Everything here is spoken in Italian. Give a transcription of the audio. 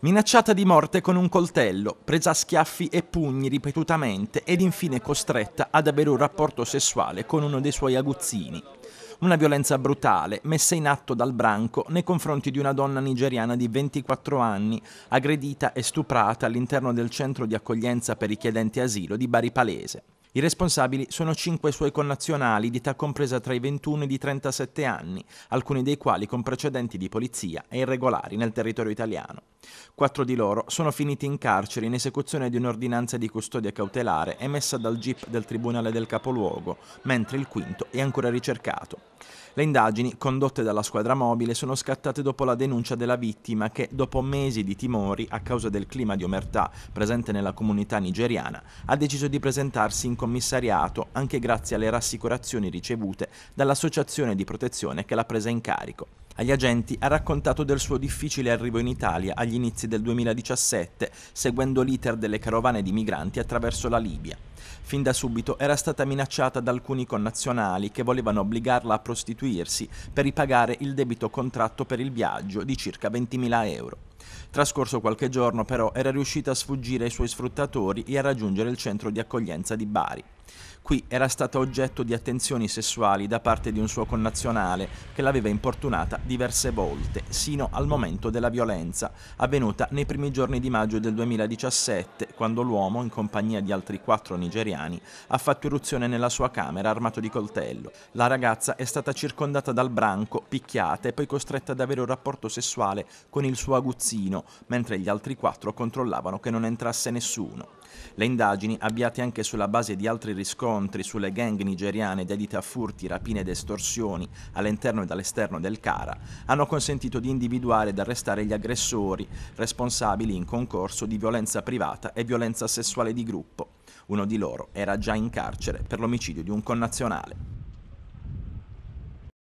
minacciata di morte con un coltello, presa a schiaffi e pugni ripetutamente ed infine costretta ad avere un rapporto sessuale con uno dei suoi aguzzini. Una violenza brutale messa in atto dal branco nei confronti di una donna nigeriana di 24 anni, aggredita e stuprata all'interno del centro di accoglienza per richiedenti asilo di Bari Palese. I responsabili sono cinque suoi connazionali di età compresa tra i 21 e i 37 anni, alcuni dei quali con precedenti di polizia e irregolari nel territorio italiano. Quattro di loro sono finiti in carcere in esecuzione di un'ordinanza di custodia cautelare emessa dal GIP del Tribunale del Capoluogo, mentre il quinto è ancora ricercato. Le indagini, condotte dalla squadra mobile, sono scattate dopo la denuncia della vittima che, dopo mesi di timori a causa del clima di omertà presente nella comunità nigeriana, ha deciso di presentarsi in commissariato anche grazie alle rassicurazioni ricevute dall'associazione di protezione che l'ha presa in carico agli agenti ha raccontato del suo difficile arrivo in Italia agli inizi del 2017, seguendo l'iter delle carovane di migranti attraverso la Libia. Fin da subito era stata minacciata da alcuni connazionali che volevano obbligarla a prostituirsi per ripagare il debito contratto per il viaggio di circa 20.000 euro. Trascorso qualche giorno però era riuscita a sfuggire ai suoi sfruttatori e a raggiungere il centro di accoglienza di Bari. Qui era stata oggetto di attenzioni sessuali da parte di un suo connazionale che l'aveva importunata diverse volte, sino al momento della violenza, avvenuta nei primi giorni di maggio del 2017, quando l'uomo, in compagnia di altri quattro nigeriani, ha fatto irruzione nella sua camera armato di coltello. La ragazza è stata circondata dal branco, picchiata e poi costretta ad avere un rapporto sessuale con il suo aguzzino, mentre gli altri quattro controllavano che non entrasse nessuno. Le indagini, avviate anche sulla base di altri riscontri sulle gang nigeriane dedite a furti, rapine ed estorsioni all'interno e dall'esterno del CARA, hanno consentito di individuare ed arrestare gli aggressori responsabili in concorso di violenza privata e violenza sessuale di gruppo. Uno di loro era già in carcere per l'omicidio di un connazionale.